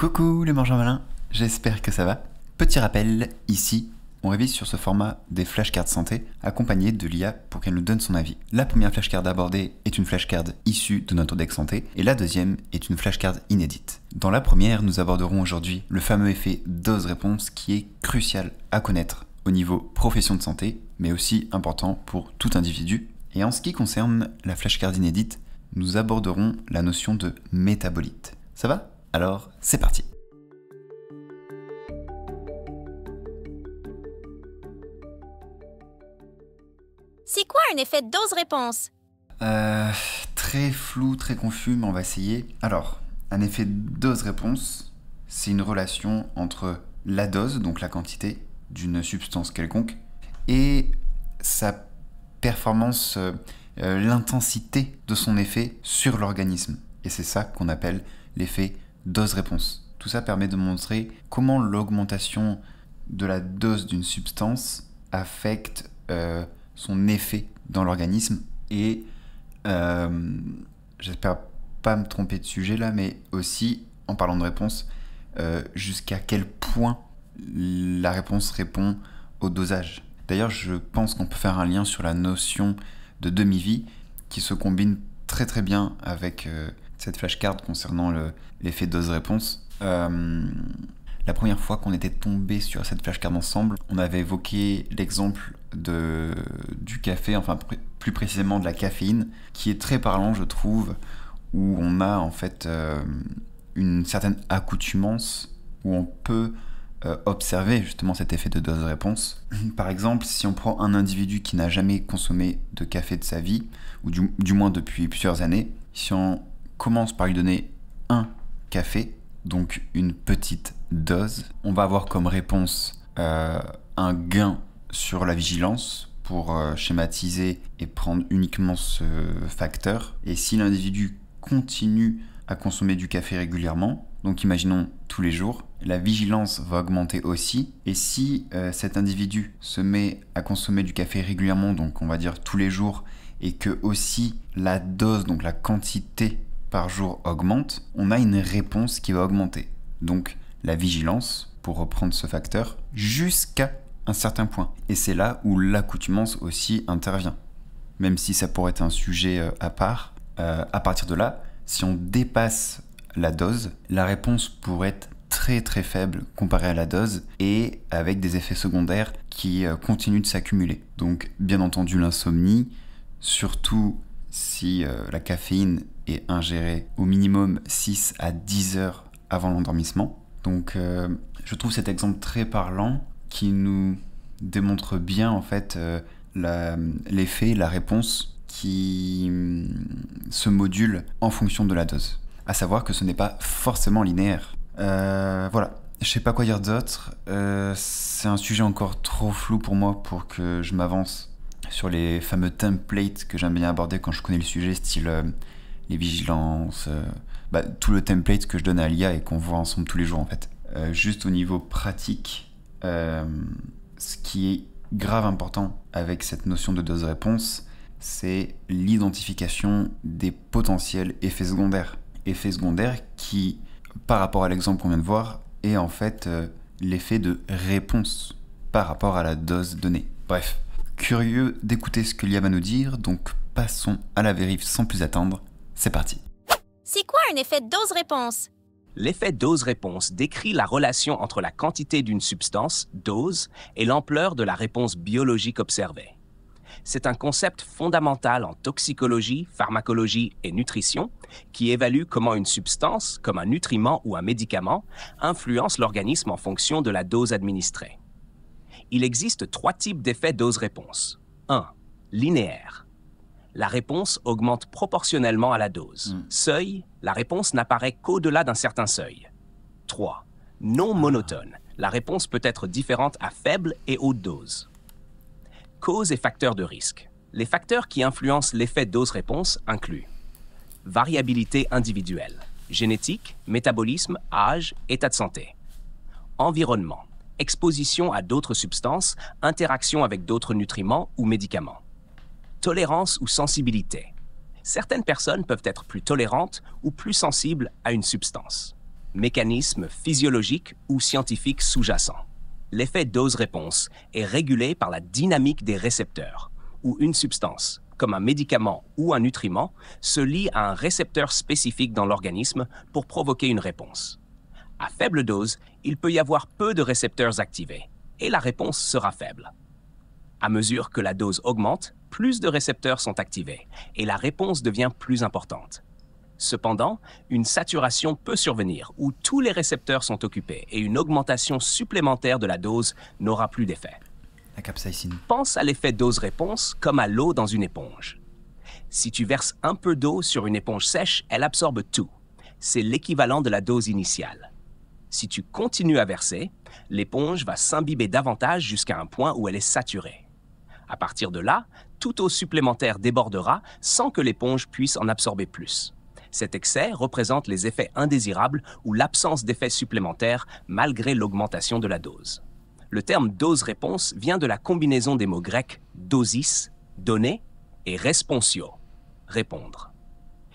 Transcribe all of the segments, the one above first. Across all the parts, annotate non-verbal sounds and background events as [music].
Coucou les mangeurs malins, j'espère que ça va. Petit rappel, ici, on révise sur ce format des flashcards santé accompagnées de l'IA pour qu'elle nous donne son avis. La première flashcard abordée est une flashcard issue de notre deck santé et la deuxième est une flashcard inédite. Dans la première, nous aborderons aujourd'hui le fameux effet dose-réponse qui est crucial à connaître au niveau profession de santé, mais aussi important pour tout individu. Et en ce qui concerne la flashcard inédite, nous aborderons la notion de métabolite. Ça va alors, c'est parti C'est quoi un effet dose-réponse euh, Très flou, très confus, mais on va essayer. Alors, un effet dose-réponse, c'est une relation entre la dose, donc la quantité, d'une substance quelconque, et sa performance, euh, euh, l'intensité de son effet sur l'organisme. Et c'est ça qu'on appelle l'effet dose-réponse. Tout ça permet de montrer comment l'augmentation de la dose d'une substance affecte euh, son effet dans l'organisme et euh, j'espère pas me tromper de sujet là, mais aussi en parlant de réponse, euh, jusqu'à quel point la réponse répond au dosage. D'ailleurs, je pense qu'on peut faire un lien sur la notion de demi-vie qui se combine très très bien avec cette flashcard concernant l'effet dose-réponse. Euh, la première fois qu'on était tombé sur cette flashcard ensemble, on avait évoqué l'exemple du café, enfin plus précisément de la caféine, qui est très parlant, je trouve, où on a en fait euh, une certaine accoutumance, où on peut euh, observer justement cet effet de dose-réponse. [laughs] Par exemple, si on prend un individu qui n'a jamais consommé de café de sa vie, ou du moins depuis plusieurs années, si on commence par lui donner un café, donc une petite dose. On va avoir comme réponse euh, un gain sur la vigilance pour euh, schématiser et prendre uniquement ce facteur. Et si l'individu continue à consommer du café régulièrement, donc imaginons tous les jours, la vigilance va augmenter aussi. Et si euh, cet individu se met à consommer du café régulièrement, donc on va dire tous les jours, et que aussi la dose, donc la quantité par jour augmente, on a une réponse qui va augmenter. Donc la vigilance, pour reprendre ce facteur, jusqu'à un certain point. Et c'est là où l'accoutumance aussi intervient. Même si ça pourrait être un sujet euh, à part, euh, à partir de là, si on dépasse la dose, la réponse pourrait être très très faible comparée à la dose et avec des effets secondaires qui euh, continuent de s'accumuler. Donc bien entendu l'insomnie, surtout si la caféine ingéré au minimum 6 à 10 heures avant l'endormissement. Donc euh, je trouve cet exemple très parlant qui nous démontre bien en fait euh, l'effet, la, réponse qui mm, se module en fonction de la dose. À savoir que ce n'est pas forcément linéaire. Euh, voilà, je sais pas quoi dire d'autre. c'est un sujet encore trop flou pour moi pour que je m'avance sur les fameux templates que j'aime bien aborder quand je connais le sujet, style les vigilances, euh, bah, tout le template que je donne à l'IA et qu'on voit ensemble tous les jours en fait. Euh, juste au niveau pratique, euh, ce qui est grave important avec cette notion de dose-réponse, c'est l'identification des potentiels effets secondaires. Effets secondaires qui, par rapport à l'exemple qu'on vient de voir, est en fait l'effet de réponse par rapport à la dose donnée. Bref, curieux d'écouter ce que l'IA va nous dire, donc passons à la vérif sans plus attendre. C'est parti. C'est quoi un effet dose-réponse L'effet dose-réponse décrit la relation entre la quantité d'une substance, dose, et l'ampleur de la réponse biologique observée. C'est un concept fondamental en toxicologie, pharmacologie et nutrition qui évalue comment une substance, comme un nutriment ou un médicament, influence l'organisme en fonction de la dose administrée. Il existe trois types d'effets dose-réponse. 1. Linéaire la réponse augmente proportionnellement à la dose. Hmm. Seuil, la réponse n'apparaît qu'au-delà d'un certain seuil. 3. Non monotone. La réponse peut être différente à faible et haute dose. Cause et facteurs de risque. Les facteurs qui influencent l'effet dose-réponse incluent variabilité individuelle, génétique, métabolisme, âge, état de santé, environnement, exposition à d'autres substances, interaction avec d'autres nutriments ou médicaments tolérance ou sensibilité. Certaines personnes peuvent être plus tolérantes ou plus sensibles à une substance. Mécanisme physiologique ou scientifique sous-jacent. L'effet dose-réponse est régulé par la dynamique des récepteurs, où une substance, comme un médicament ou un nutriment, se lie à un récepteur spécifique dans l'organisme pour provoquer une réponse. À faible dose, il peut y avoir peu de récepteurs activés, et la réponse sera faible. À mesure que la dose augmente, plus de récepteurs sont activés et la réponse devient plus importante. Cependant, une saturation peut survenir où tous les récepteurs sont occupés et une augmentation supplémentaire de la dose n'aura plus d'effet. La capsaïcine. Pense à l'effet dose-réponse comme à l'eau dans une éponge. Si tu verses un peu d'eau sur une éponge sèche, elle absorbe tout. C'est l'équivalent de la dose initiale. Si tu continues à verser, l'éponge va s'imbiber davantage jusqu'à un point où elle est saturée. À partir de là, tout eau supplémentaire débordera sans que l'éponge puisse en absorber plus. Cet excès représente les effets indésirables ou l'absence d'effets supplémentaires malgré l'augmentation de la dose. Le terme dose-réponse vient de la combinaison des mots grecs dosis, donner, et responsio, répondre.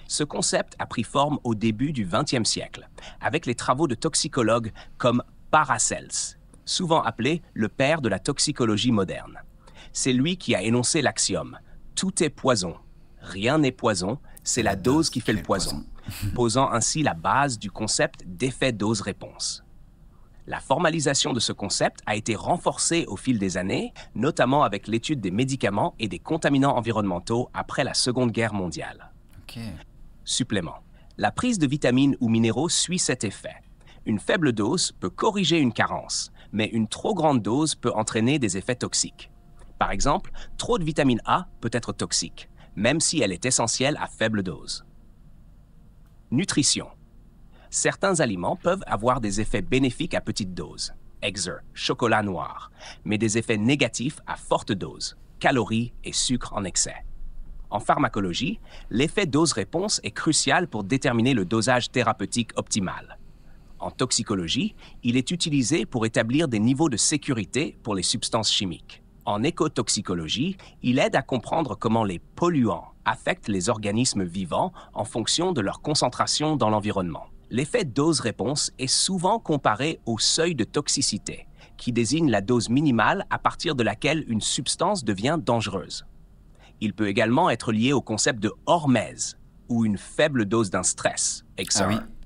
Ce concept a pris forme au début du XXe siècle, avec les travaux de toxicologues comme Paracels, souvent appelé le père de la toxicologie moderne c'est lui qui a énoncé l'axiome. Tout est poison. Rien n'est poison, c'est la dose qui fait le poison, posant ainsi la base du concept d'effet dose-réponse. La formalisation de ce concept a été renforcée au fil des années, notamment avec l'étude des médicaments et des contaminants environnementaux après la Seconde Guerre mondiale. Supplément. La prise de vitamines ou minéraux suit cet effet. Une faible dose peut corriger une carence, mais une trop grande dose peut entraîner des effets toxiques. Par exemple, trop de vitamine A peut être toxique, même si elle est essentielle à faible dose. Nutrition. Certains aliments peuvent avoir des effets bénéfiques à petite dose, exer, chocolat noir, mais des effets négatifs à forte dose, calories et sucre en excès. En pharmacologie, l'effet dose-réponse est crucial pour déterminer le dosage thérapeutique optimal. En toxicologie, il est utilisé pour établir des niveaux de sécurité pour les substances chimiques. En écotoxicologie, il aide à comprendre comment les polluants affectent les organismes vivants en fonction de leur concentration dans l'environnement. L'effet dose-réponse est souvent comparé au seuil de toxicité, qui désigne la dose minimale à partir de laquelle une substance devient dangereuse. Il peut également être lié au concept de hormèse, ou une faible dose d'un stress, ah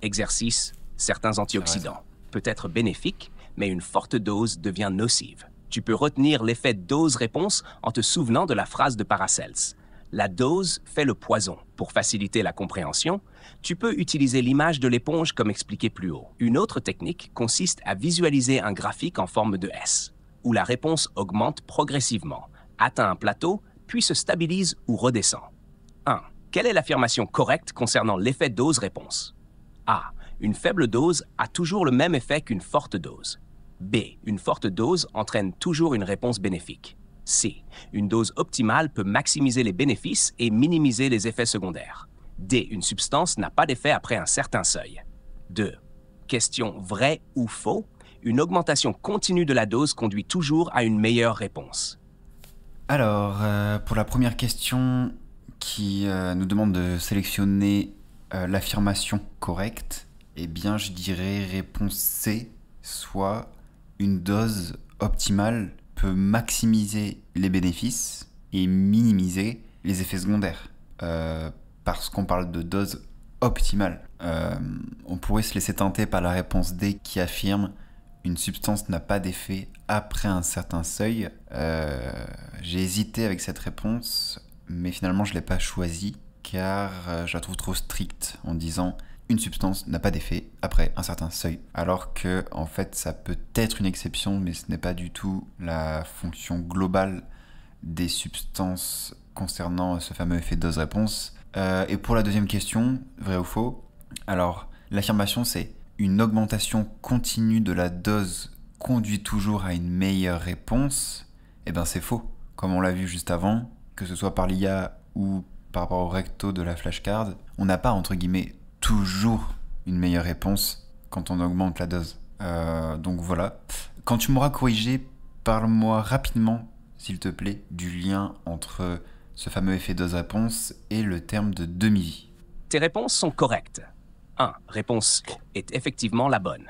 exercice, certains antioxydants, peut être bénéfique, mais une forte dose devient nocive. Tu peux retenir l'effet dose-réponse en te souvenant de la phrase de Paracels. La dose fait le poison. Pour faciliter la compréhension, tu peux utiliser l'image de l'éponge comme expliqué plus haut. Une autre technique consiste à visualiser un graphique en forme de S, où la réponse augmente progressivement, atteint un plateau, puis se stabilise ou redescend. 1. Quelle est l'affirmation correcte concernant l'effet dose-réponse A. Une faible dose a toujours le même effet qu'une forte dose. B. Une forte dose entraîne toujours une réponse bénéfique. C. Une dose optimale peut maximiser les bénéfices et minimiser les effets secondaires. D. Une substance n'a pas d'effet après un certain seuil. 2. Question vraie ou faux Une augmentation continue de la dose conduit toujours à une meilleure réponse. Alors, euh, pour la première question qui euh, nous demande de sélectionner euh, l'affirmation correcte, eh bien je dirais réponse C, soit une dose optimale peut maximiser les bénéfices et minimiser les effets secondaires. Euh, parce qu'on parle de dose optimale. Euh, on pourrait se laisser tenter par la réponse D qui affirme une substance n'a pas d'effet après un certain seuil. Euh, j'ai hésité avec cette réponse, mais finalement je ne l'ai pas choisie car je la trouve trop stricte en disant une substance n'a pas d'effet après un certain seuil. Alors que, en fait, ça peut être une exception, mais ce n'est pas du tout la fonction globale des substances concernant ce fameux effet dose-réponse. Euh, et pour la deuxième question, vrai ou faux Alors, l'affirmation c'est une augmentation continue de la dose conduit toujours à une meilleure réponse. Eh bien, c'est faux. Comme on l'a vu juste avant, que ce soit par l'IA ou par rapport au recto de la flashcard, on n'a pas entre guillemets toujours une meilleure réponse quand on augmente la dose. Euh, donc voilà. Quand tu m'auras corrigé, parle-moi rapidement, s'il te plaît, du lien entre ce fameux effet dose-réponse et le terme de demi-vie. Tes réponses sont correctes. 1. Réponse est effectivement la bonne.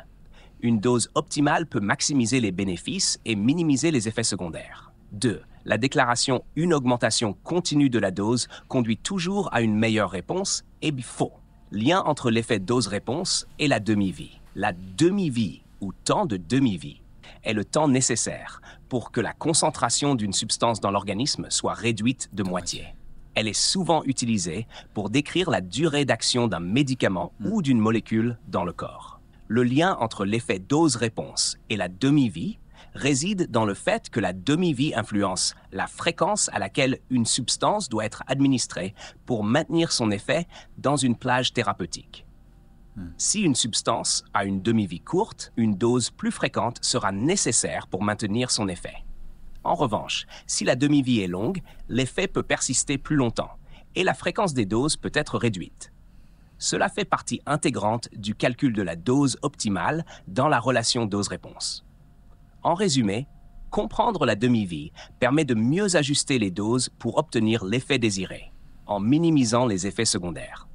Une dose optimale peut maximiser les bénéfices et minimiser les effets secondaires. 2. La déclaration une augmentation continue de la dose conduit toujours à une meilleure réponse est faux. Lien entre l'effet dose-réponse et la demi-vie. La demi-vie, ou temps de demi-vie, est le temps nécessaire pour que la concentration d'une substance dans l'organisme soit réduite de moitié. Elle est souvent utilisée pour décrire la durée d'action d'un médicament mm. ou d'une molécule dans le corps. Le lien entre l'effet dose-réponse et la demi-vie réside dans le fait que la demi-vie influence la fréquence à laquelle une substance doit être administrée pour maintenir son effet dans une plage thérapeutique. Hmm. Si une substance a une demi-vie courte, une dose plus fréquente sera nécessaire pour maintenir son effet. En revanche, si la demi-vie est longue, l'effet peut persister plus longtemps et la fréquence des doses peut être réduite. Cela fait partie intégrante du calcul de la dose optimale dans la relation dose-réponse. En résumé, comprendre la demi-vie permet de mieux ajuster les doses pour obtenir l'effet désiré, en minimisant les effets secondaires,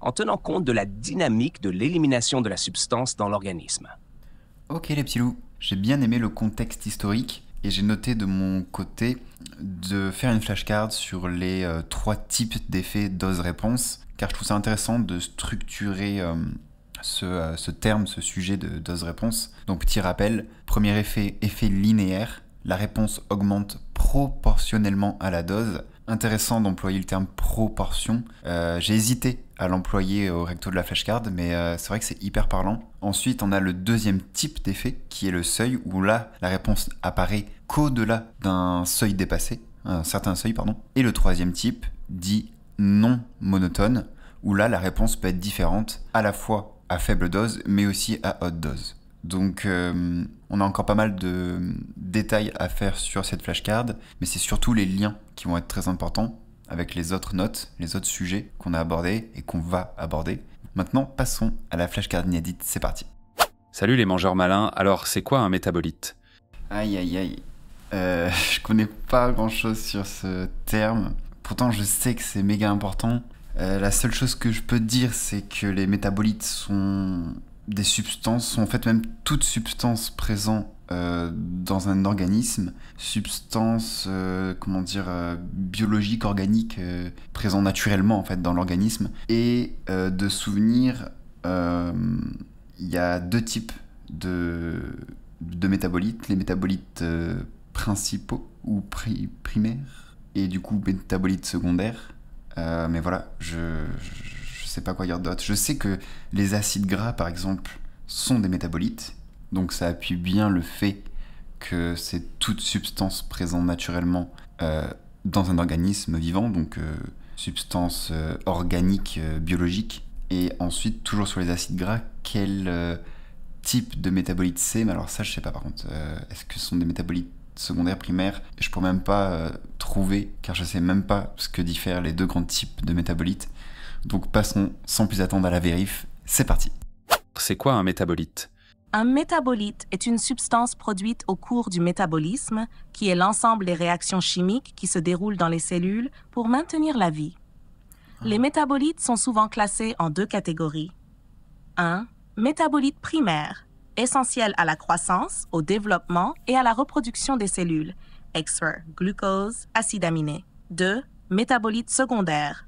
en tenant compte de la dynamique de l'élimination de la substance dans l'organisme. Ok les petits loups, j'ai bien aimé le contexte historique et j'ai noté de mon côté de faire une flashcard sur les euh, trois types d'effets dose-réponse, car je trouve ça intéressant de structurer euh, euh, ce, terme, ce sujet de dose-réponse. Donc petit rappel, premier effet, effet linéaire, la réponse augmente proportionnellement à la dose. Intéressant d'employer le terme proportion. Euh, j'ai hésité à l'employer au recto de la flashcard, mais euh, c'est vrai que c'est hyper parlant. Ensuite, on a le deuxième type d'effet, qui est le seuil, où là, la réponse apparaît qu'au-delà d'un seuil dépassé, un certain seuil, pardon. Et le troisième type, dit non monotone, où là, la réponse peut être différente à la fois à faible dose, mais aussi à haute dose. Donc euh, on a encore pas mal de détails à faire sur cette flashcard, mais c'est surtout les liens qui vont être très importants avec les autres notes, les autres sujets qu'on a abordé et qu'on va aborder. Maintenant, passons à la flashcard inédite, c'est parti. Salut les mangeurs malins, alors c'est quoi un métabolite Aïe aïe aïe, euh, [laughs] je connais pas grand chose sur ce terme. Pourtant, je sais que c'est méga important. Euh, la seule chose que je peux te dire, c'est que les métabolites sont des substances, sont en fait même toutes substances présentes euh, dans un organisme, substances euh, comment dire, biologique, organique, naturellement en fait dans l'organisme. Et de souvenir, il y a deux types de, métabolites, les métabolites principaux ou primaires, et du coup métabolites secondaires. Euh, mais voilà, je, je sais pas quoi dire d'autre. Je sais que les acides gras, par exemple, sont des métabolites, donc ça appuie bien le fait que c'est toute substance présente naturellement euh, dans un organisme vivant, donc euh, substance organique, biologique. Et ensuite, toujours sur les acides gras, quel type de métabolite c'est Mais alors ça, je sais pas par contre. Est-ce que ce sont des métabolites secondaire, primaire, je pourrais même pas euh, trouver, car je sais même pas ce que diffèrent les deux grands types de métabolites. Donc passons sans plus attendre à la vérif, c'est parti. C'est quoi un métabolite un métabolite est une substance produite au cours du métabolisme, qui est l'ensemble des réactions chimiques qui se déroulent dans les cellules pour maintenir la vie. Ah. Les métabolites sont souvent classés en deux catégories. 1. Métabolite primaire essentiel à la croissance, au développement et à la reproduction des cellules, Ex: glucose, acide aminé. 2. Métabolites secondaires,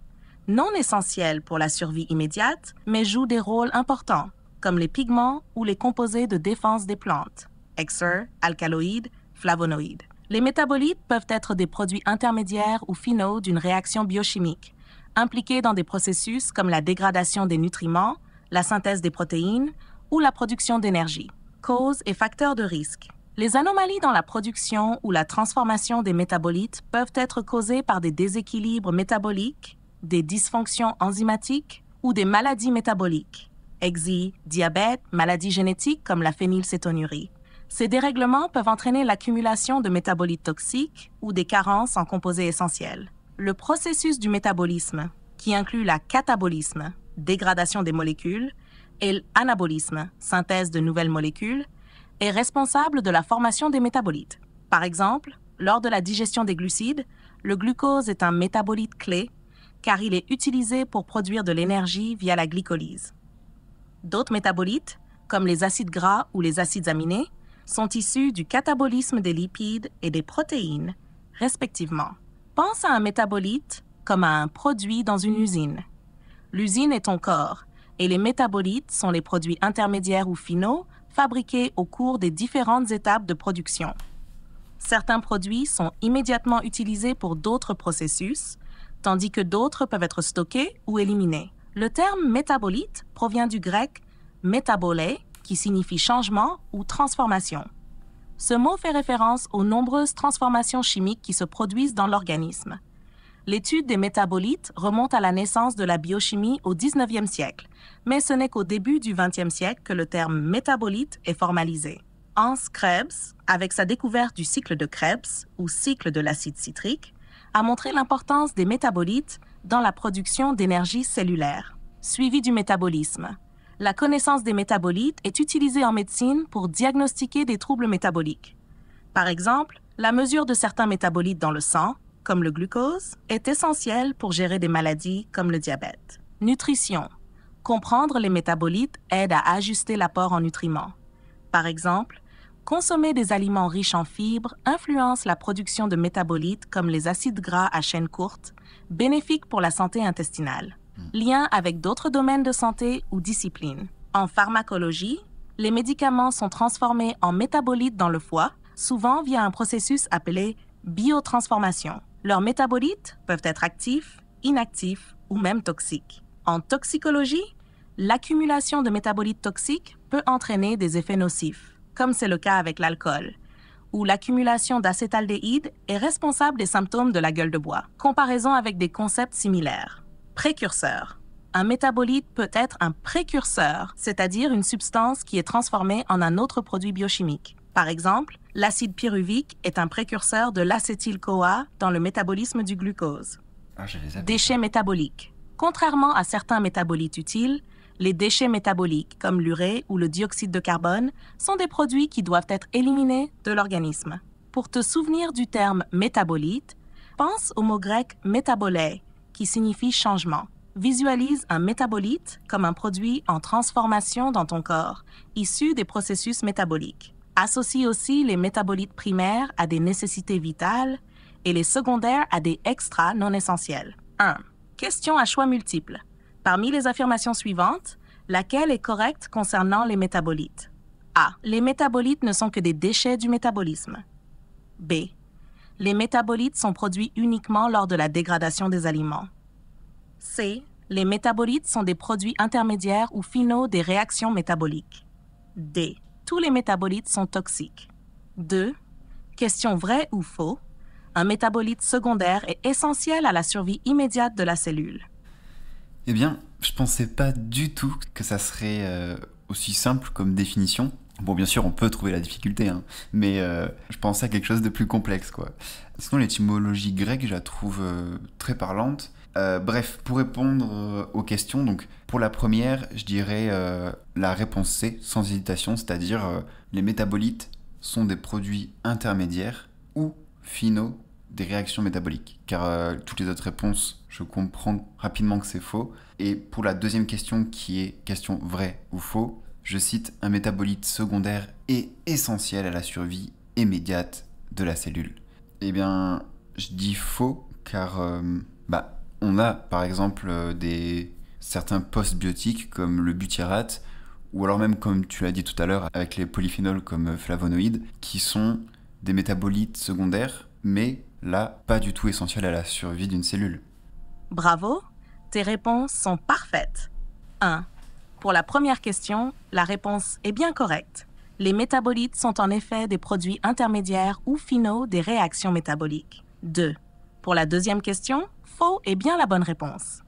non essentiels pour la survie immédiate, mais jouent des rôles importants, comme les pigments ou les composés de défense des plantes, Ex: alcaloïdes, flavonoïdes. Les métabolites peuvent être des produits intermédiaires ou finaux d'une réaction biochimique, impliqués dans des processus comme la dégradation des nutriments, la synthèse des protéines ou la production d'énergie. Causes et facteurs de risque. Les anomalies dans la production ou la transformation des métabolites peuvent être causées par des déséquilibres métaboliques, des dysfonctions enzymatiques ou des maladies métaboliques. Ex diabète, maladies génétiques comme la phénylcétonurie. Ces dérèglements peuvent entraîner l'accumulation de métabolites toxiques ou des carences en composés essentiels. Le processus du métabolisme, qui inclut la catabolisme, dégradation des molécules, et l'anabolisme, synthèse de nouvelles molécules, est responsable de la formation des métabolites. Par exemple, lors de la digestion des glucides, le glucose est un métabolite clé car il est utilisé pour produire de l'énergie via la glycolyse. D'autres métabolites, comme les acides gras ou les acides aminés, sont issus du catabolisme des lipides et des protéines, respectivement. Pense à un métabolite comme à un produit dans une usine. L'usine est ton corps et les métabolites sont les produits intermédiaires ou finaux fabriqués au cours des différentes étapes de production. Certains produits sont immédiatement utilisés pour d'autres processus, tandis que d'autres peuvent être stockés ou éliminés. Le terme métabolite provient du grec métabolé, qui signifie changement ou transformation. Ce mot fait référence aux nombreuses transformations chimiques qui se produisent dans l'organisme. L'étude des métabolites remonte à la naissance de la biochimie au 19e siècle, mais ce n'est qu'au début du 20e siècle que le terme métabolite est formalisé. Hans Krebs, avec sa découverte du cycle de Krebs, ou cycle de l'acide citrique, a montré l'importance des métabolites dans la production d'énergie cellulaire, suivi du métabolisme. La connaissance des métabolites est utilisée en médecine pour diagnostiquer des troubles métaboliques. Par exemple, la mesure de certains métabolites dans le sang comme le glucose, est essentiel pour gérer des maladies comme le diabète. Nutrition. Comprendre les métabolites aide à ajuster l'apport en nutriments. Par exemple, consommer des aliments riches en fibres influence la production de métabolites comme les acides gras à chaîne courte, bénéfiques pour la santé intestinale. Hmm. Lien avec d'autres domaines de santé ou disciplines. En pharmacologie, les médicaments sont transformés en métabolites dans le foie, souvent via un processus appelé biotransformation. Leurs métabolites peuvent être actifs, inactifs ou même toxiques. En toxicologie, l'accumulation de métabolites toxiques peut entraîner des effets nocifs, comme c'est le cas avec l'alcool, où l'accumulation d'acétaldéhyde est responsable des symptômes de la gueule de bois. Comparaison avec des concepts similaires. Précurseur. Un métabolite peut être un précurseur, c'est-à-dire une substance qui est transformée en un autre produit biochimique. Par exemple, l'acide pyruvique est un précurseur de l'acétyl-CoA dans le métabolisme du glucose. Ah, déchets métaboliques. Contrairement à certains métabolites utiles, les déchets métaboliques, comme l'urée ou le dioxyde de carbone, sont des produits qui doivent être éliminés de l'organisme. Pour te souvenir du terme métabolite, pense au mot grec métabolé, qui signifie changement. Visualise un métabolite comme un produit en transformation dans ton corps, issu des processus métaboliques associe aussi les métabolites primaires à des nécessités vitales et les secondaires à des extras non essentiels. 1. Question à choix multiple. Parmi les affirmations suivantes, laquelle est correcte concernant les métabolites A. Les métabolites ne sont que des déchets du métabolisme. B. Les métabolites sont produits uniquement lors de la dégradation des aliments. C. Les métabolites sont des produits intermédiaires ou finaux des réactions métaboliques. D tous les métabolites sont toxiques. 2. Question vraie ou faux Un métabolite secondaire est essentiel à la survie immédiate de la cellule. Eh bien, je pensais pas du tout que ça serait euh, aussi simple comme définition. Bon, bien sûr, on peut trouver la difficulté, hein, mais euh, je pensais à quelque chose de plus complexe, quoi. Sinon, l'étymologie grecque, je la trouve euh, très parlante. Euh, bref, pour répondre euh, aux questions, donc pour la première, je dirais euh, la réponse C, sans hésitation, c'est-à-dire les métabolites sont des produits intermédiaires ou finaux des réactions métaboliques, car toutes les autres réponses, je comprends rapidement que c'est faux. Et pour la deuxième question qui est question vraie ou faux, je cite, un métabolite secondaire est essentiel à la survie immédiate de la cellule. Eh bien, je dis faux car, bah, on a par exemple euh, des, certains postbiotiques comme le butyrate ou alors même comme tu l'as dit tout à l'heure avec les polyphénols comme euh, flavonoïdes qui sont des métabolites secondaires mais là pas du tout essentiels à la survie d'une cellule. Bravo, tes réponses sont parfaites. 1. Pour la première question, la réponse est bien correcte. Les métabolites sont en effet des produits intermédiaires ou finaux des réactions métaboliques. 2. Pour la deuxième question, est bien la bonne réponse.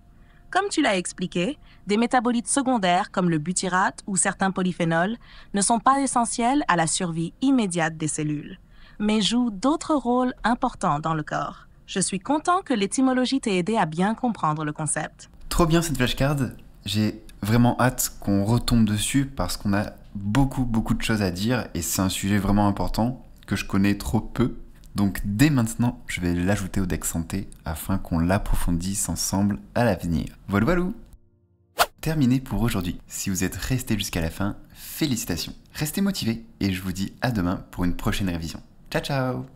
Comme tu l'as expliqué, des métabolites secondaires comme le butyrate ou certains polyphénols ne sont pas essentiels à la survie immédiate des cellules, mais jouent d'autres rôles importants dans le corps. Je suis content que l'étymologie t'ait aidé à bien comprendre le concept. Trop bien cette flashcard. J'ai vraiment hâte qu'on retombe dessus parce qu'on a beaucoup beaucoup de choses à dire et c'est un sujet vraiment important que je connais trop peu. Donc dès maintenant, je vais l'ajouter au deck santé afin qu'on l'approfondisse ensemble à l'avenir. Voilà, voilà Terminé pour aujourd'hui. Si vous êtes resté jusqu'à la fin, félicitations. Restez motivés et je vous dis à demain pour une prochaine révision. Ciao ciao